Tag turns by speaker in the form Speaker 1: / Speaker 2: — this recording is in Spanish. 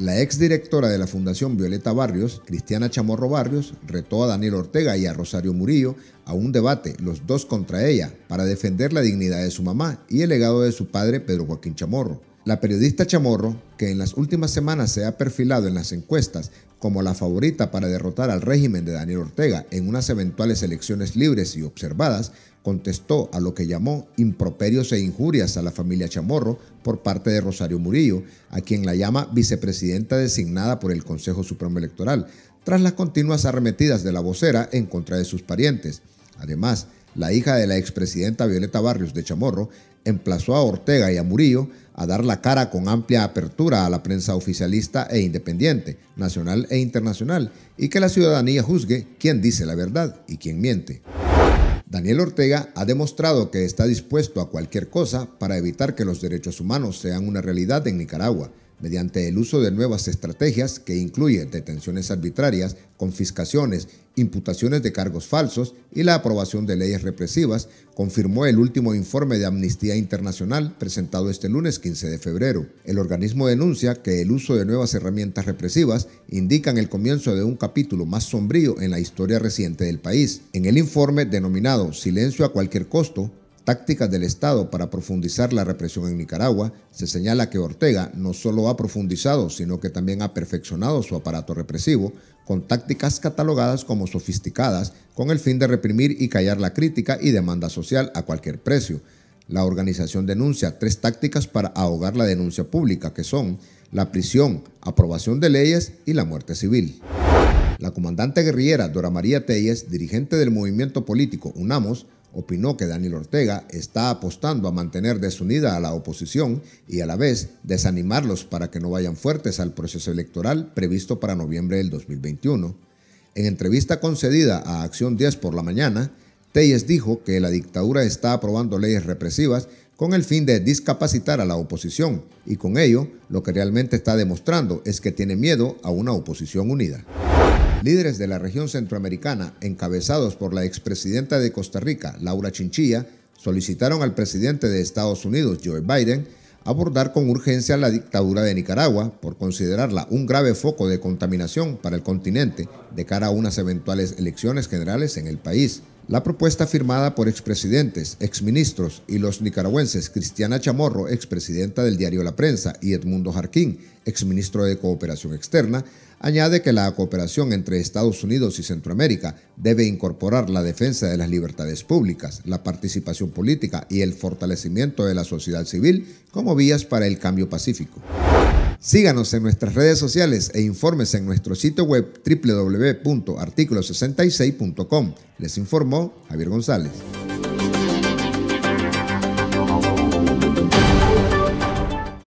Speaker 1: La exdirectora de la Fundación Violeta Barrios, Cristiana Chamorro Barrios, retó a Daniel Ortega y a Rosario Murillo a un debate, los dos contra ella, para defender la dignidad de su mamá y el legado de su padre, Pedro Joaquín Chamorro. La periodista Chamorro, que en las últimas semanas se ha perfilado en las encuestas como la favorita para derrotar al régimen de Daniel Ortega en unas eventuales elecciones libres y observadas, contestó a lo que llamó improperios e injurias a la familia Chamorro por parte de Rosario Murillo, a quien la llama vicepresidenta designada por el Consejo Supremo Electoral, tras las continuas arremetidas de la vocera en contra de sus parientes. Además, la hija de la expresidenta Violeta Barrios de Chamorro, emplazó a Ortega y a Murillo a dar la cara con amplia apertura a la prensa oficialista e independiente, nacional e internacional, y que la ciudadanía juzgue quién dice la verdad y quién miente. Daniel Ortega ha demostrado que está dispuesto a cualquier cosa para evitar que los derechos humanos sean una realidad en Nicaragua, mediante el uso de nuevas estrategias que incluyen detenciones arbitrarias, confiscaciones, imputaciones de cargos falsos y la aprobación de leyes represivas, confirmó el último informe de Amnistía Internacional presentado este lunes 15 de febrero. El organismo denuncia que el uso de nuevas herramientas represivas indican el comienzo de un capítulo más sombrío en la historia reciente del país. En el informe denominado Silencio a cualquier costo, tácticas del Estado para profundizar la represión en Nicaragua, se señala que Ortega no solo ha profundizado, sino que también ha perfeccionado su aparato represivo con tácticas catalogadas como sofisticadas con el fin de reprimir y callar la crítica y demanda social a cualquier precio. La organización denuncia tres tácticas para ahogar la denuncia pública, que son la prisión, aprobación de leyes y la muerte civil. La comandante guerrillera Dora María Telles, dirigente del movimiento político UNAMOS, Opinó que Daniel Ortega está apostando a mantener desunida a la oposición y a la vez desanimarlos para que no vayan fuertes al proceso electoral previsto para noviembre del 2021. En entrevista concedida a Acción 10 por la mañana, Telles dijo que la dictadura está aprobando leyes represivas con el fin de discapacitar a la oposición y con ello lo que realmente está demostrando es que tiene miedo a una oposición unida. Líderes de la región centroamericana, encabezados por la expresidenta de Costa Rica, Laura Chinchilla, solicitaron al presidente de Estados Unidos, Joe Biden, abordar con urgencia la dictadura de Nicaragua por considerarla un grave foco de contaminación para el continente de cara a unas eventuales elecciones generales en el país. La propuesta firmada por expresidentes, exministros y los nicaragüenses Cristiana Chamorro, expresidenta del diario La Prensa, y Edmundo Jarquín, exministro de Cooperación Externa, añade que la cooperación entre Estados Unidos y Centroamérica debe incorporar la defensa de las libertades públicas, la participación política y el fortalecimiento de la sociedad civil como vías para el cambio pacífico. Síganos en nuestras redes sociales e infórmese en nuestro sitio web wwwarticulos 66com Les informó Javier González.